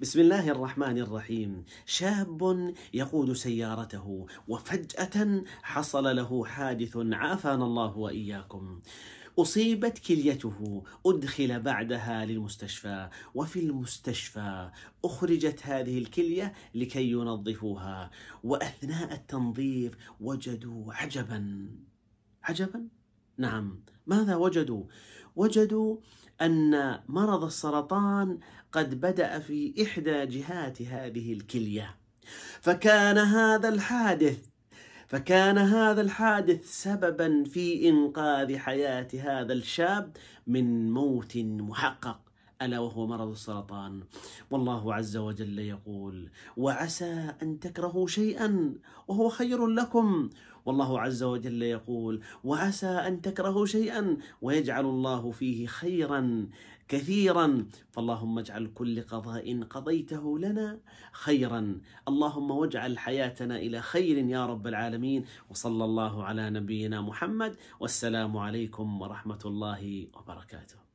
بسم الله الرحمن الرحيم شاب يقود سيارته وفجأة حصل له حادث عافانا الله وإياكم أصيبت كليته أدخل بعدها للمستشفى وفي المستشفى أخرجت هذه الكلية لكي ينظفوها وأثناء التنظيف وجدوا عجبا عجبا نعم ماذا وجدوا؟ وجدوا أن مرض السرطان قد بدأ في إحدى جهات هذه الكلية فكان هذا الحادث فكان هذا الحادث سببا في إنقاذ حياة هذا الشاب من موت محقق ألا وهو مرض السرطان والله عز وجل يقول وعسى أن تكرهوا شيئا وهو خير لكم والله عز وجل يقول وعسى أن تكرهوا شيئا ويجعل الله فيه خيرا كثيرا فاللهم اجعل كل قضاء قضيته لنا خيرا اللهم واجعل حياتنا إلى خير يا رب العالمين وصلى الله على نبينا محمد والسلام عليكم ورحمة الله وبركاته